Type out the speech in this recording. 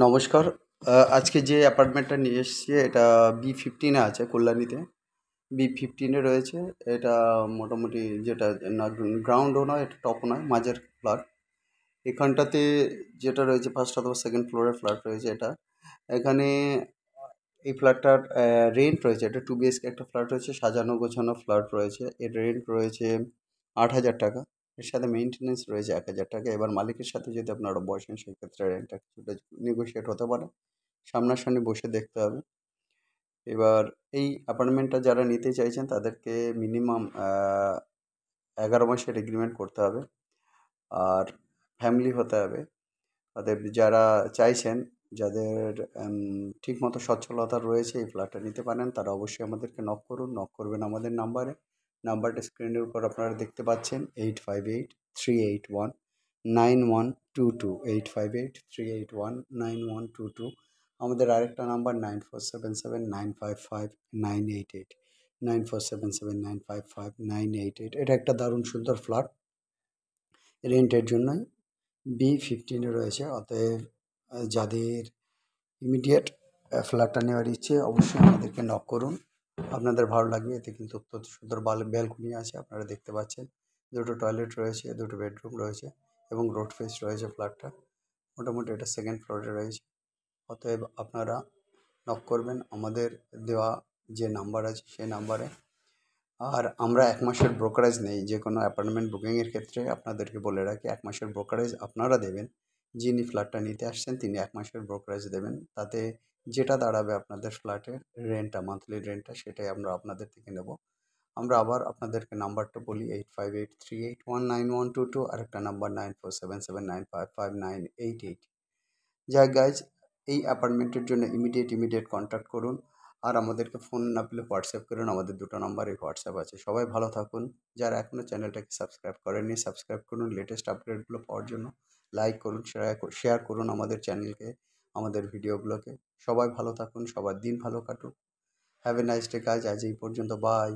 নমস্কার আজকে যে অ্যাপার্টমেন্টটা নিয়ে এসেছি এটা বি ফিফটিনে আছে কল্যাণীতে বি ফিফটিনে রয়েছে এটা মোটামুটি যেটা না গ্রাউন্ডও নয় এটা টপও নয় মাঝের ফ্ল্যাট এখানটাতে যেটা রয়েছে ফার্স্ট অথবা সেকেন্ড ফ্লোরের ফ্ল্যাট রয়েছে এটা এখানে এই ফ্ল্যাটটার রেন্ট রয়েছে এটা টু বিএসকে একটা ফ্ল্যাট রয়েছে সাজানো গোছানো ফ্ল্যাট রয়েছে এর রেন্ট রয়েছে আট হাজার টাকা এর সাথে মেনটেন্যান্স রয়েছে এক হাজার টাকা এবার মালিকের সাথে যদি আপনারা বসেন সেক্ষেত্রে রেন্টটা কিছুটা নেগোসিয়েট হতে পারে সামনাসামনি বসে দেখতে হবে এবার এই অ্যাপার্টমেন্টটা যারা নিতে চাইছেন তাদেরকে মিনিমাম এগারো মাসের এগ্রিমেন্ট করতে হবে আর ফ্যামিলি হতে হবে তাদের যারা চাইছেন যাদের ঠিকমতো সচ্ছলতা রয়েছে এই ফ্ল্যাটটা নিতে পারেন তারা অবশ্যই আমাদেরকে নক করুন নক করবেন আমাদের নাম্বারে নাম্বারটা স্ক্রিনের উপর আপনারা দেখতে পাচ্ছেন eight five eight three eight one nine one two two eight five eight three eight one nine one two two আমাদের আরেকটা number nine four seven seven nine five five nine eight eight nine four seven seven nine five five nine eight eight এটা একটা দারুণ সুন্দর flat রেন্টের জন্যই B ফিফটিনে রয়েছে অতএব যাদের ইমিডিয়েট ফ্ল্যাটটা নেওয়ার ইচ্ছে অবশ্যই আমাদেরকে নক করুন আপনাদের ভালো লাগবে এতে কিন্তু অত্যন্ত সুন্দর ব্যালকনি আছে আপনারা দেখতে পাচ্ছেন দুটো টয়লেট রয়েছে দুটো বেডরুম রয়েছে এবং রোড ফেস রয়েছে ফ্ল্যাটটা মোটামুটি এটা সেকেন্ড ফ্লোরে রয়েছে অতএব আপনারা নক করবেন আমাদের দেওয়া যে নাম্বার আছে সেই নাম্বারে আর আমরা এক মাসের ব্রোকারেজ নেই যে কোনো অ্যাপার্টমেন্ট বুকিংয়ের ক্ষেত্রে আপনাদেরকে বলে রাখি এক মাসের ব্রোকারেজ আপনারা দেবেন যিনি ফ্ল্যাটটা নিতে আসছেন তিনি এক মাসের ব্রোকারেজ দেবেন তাতে যেটা দাঁড়াবে আপনাদের ফ্ল্যাটের রেন্টটা মান্থলি রেন্টটা সেটাই আমরা আপনাদের থেকে নেব আমরা আবার আপনাদেরকে নাম্বারটা বলি eight five eight three eight one nine one two two আরেকটা number nine four seven seven nine five five nine eight eight যাই গাইজ এই অ্যাপার্টমেন্টের জন্য ইমিডিয়েট ইমিডিয়েট কন্ট্যাক্ট করুন আর আমাদেরকে ফোন না পেলে হোয়াটসঅ্যাপ করুন আমাদের দুটো নাম্বারে হোয়াটসঅ্যাপ আছে সবাই ভালো থাকুন যারা এখনও চ্যানেলটাকে সাবস্ক্রাইব করেননি সাবস্ক্রাইব করুন লেটেস্ট আপডেটগুলো পাওয়ার জন্য লাইক করুন শেয়ার করুন আমাদের চ্যানেলকে আমাদের ভিডিওগুলোকে সবাই ভালো থাকুন সবার দিন ভালো কাটুক have a nice day guys আজ এই পর্যন্ত বাই